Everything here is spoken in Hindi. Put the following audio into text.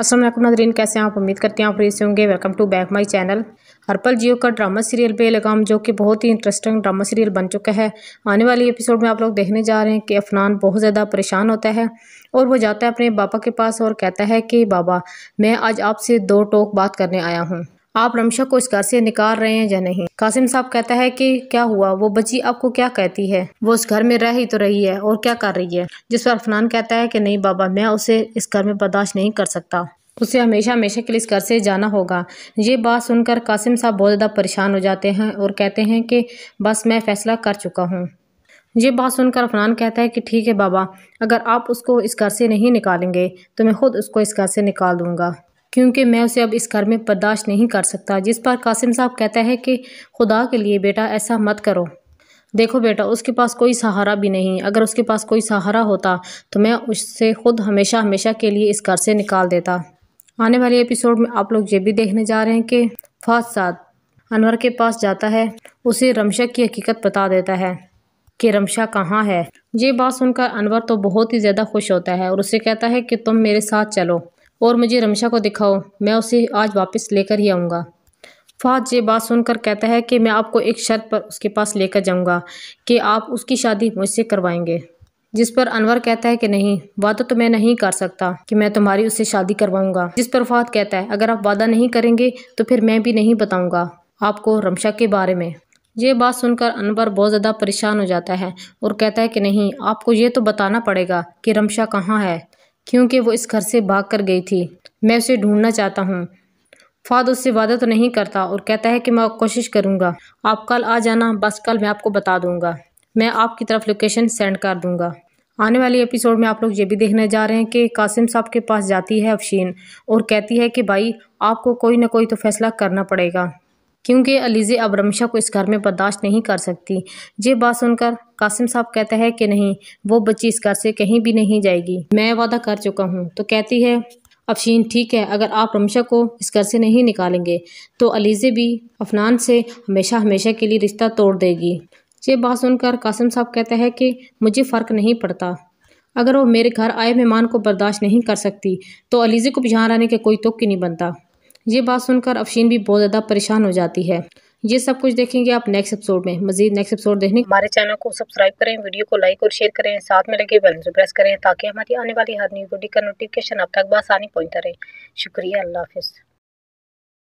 असलम नदरीन कैसे हैं आप उम्मीद करते हैं आप रेस होंगे welcome to back my channel Harpal Jiyo का ड्रामा सीरियल पे लगाम जो कि बहुत ही इंटरेस्टिंग ड्रामा सीरियल बन चुका है आने वाली एपिसोड में आप लोग देखने जा रहे हैं कि अफनान बहुत ज़्यादा परेशान होता है और वो जाता है अपने बाबा के पास और कहता है कि बाबा मैं आज आपसे दो टोक बात करने आया हूँ आप रमशा को इस घर से निकाल रहे हैं या नहीं कासिम साहब कहता है कि क्या हुआ वो बच्ची आपको क्या कहती है वो उस घर में रह ही तो रही है और क्या कर रही है जिस पर अफनान कहता है कि नहीं बाबा मैं उसे इस घर में बर्दाश्त नहीं कर सकता उसे हमेशा हमेशा के लिए इस घर से जाना होगा ये बात सुनकर कासिम साहब बहुत ज़्यादा परेशान हो जाते हैं और कहते हैं कि बस मैं फैसला कर चुका हूँ ये बात सुनकर अफनान कहता है कि ठीक है बाबा अगर आप उसको इस घर से नहीं निकालेंगे तो मैं खुद उसको इस घर से निकाल दूँगा क्योंकि मैं उसे अब इस घर में बर्दाश्त नहीं कर सकता जिस पर कासिम साहब कहता है कि खुदा के लिए बेटा ऐसा मत करो देखो बेटा उसके पास कोई सहारा भी नहीं अगर उसके पास कोई सहारा होता तो मैं उससे ख़ुद हमेशा हमेशा के लिए इस घर से निकाल देता आने वाले एपिसोड में आप लोग ये भी देखने जा रहे हैं कि फाद साद अनवर के पास जाता है उसे रमशा की हकीकत बता देता है कि रमशा कहाँ है ये बात सुनकर अनवर तो बहुत ही ज़्यादा खुश होता है और उसे कहता है कि तुम मेरे साथ चलो और मुझे रमशा को दिखाओ मैं उसे आज वापस लेकर ही आऊँगा फाज ये बात सुनकर कहता है कि मैं आपको एक शर्त पर उसके पास लेकर जाऊँगा कि आप उसकी शादी मुझसे करवाएंगे जिस पर अनवर कहता है कि नहीं वादा तो मैं नहीं कर सकता कि मैं तुम्हारी उससे शादी करवाऊंगा जिस पर फात कहता है अगर आप वादा नहीं करेंगे तो फिर मैं भी नहीं बताऊंगा आपको रमशा के बारे में ये बात सुनकर अनवर बहुत ज़्यादा परेशान हो जाता है और कहता है कि नहीं आपको ये तो बताना पड़ेगा कि रमशा कहाँ है क्योंकि वो इस घर से भाग कर गई थी मैं उसे ढूंढना चाहता हूँ फाद उससे वादा तो नहीं करता और कहता है कि मैं कोशिश करूँगा आप कल आ जाना बस कल मैं आपको बता दूँगा मैं आपकी तरफ लोकेशन सेंड कर दूँगा आने वाले एपिसोड में आप लोग ये भी देखने जा रहे हैं कि कासिम साहब के पास जाती है अफशीन और कहती है कि भाई आपको कोई ना कोई तो फैसला करना पड़ेगा क्योंकि अलीज़े अब रमशा को इस घर में बर्दाश्त नहीं कर सकती ये बात सुनकर कासिम साहब कहता है कि नहीं वो बच्ची इस घर से कहीं भी नहीं जाएगी मैं वादा कर चुका हूँ तो कहती है अब शीन ठीक है अगर आप रमशा को इस घर से नहीं निकालेंगे तो अलीज़े भी अफनान से हमेशा हमेशा के लिए रिश्ता तोड़ देगी ये बात सुनकर कासिम साहब कहता है कि मुझे फ़र्क नहीं पड़ता अगर वो मेरे घर आए मेहमान को बर्दाश्त नहीं कर सकती तो अलीज़े को भी यहाँ रहने का कोई तुक ही नहीं बनता ये बात सुनकर अफशीन भी बहुत ज़्यादा परेशान हो जाती है ये सब कुछ देखेंगे आप नेक्स्ट एपिसोड में मजीद नेक्स्ट एपिसोड देखने हमारे चैनल को सब्सक्राइब करें वीडियो को लाइक और शेयर करें साथ में लगे बेल को प्रेस करें ताकि हमारी आने वाली हर न्यू वीडियो का नोटिफिकेशन आप तक बसानी पहुंचता रहे शुक्रिया अल्लाह हाफिज़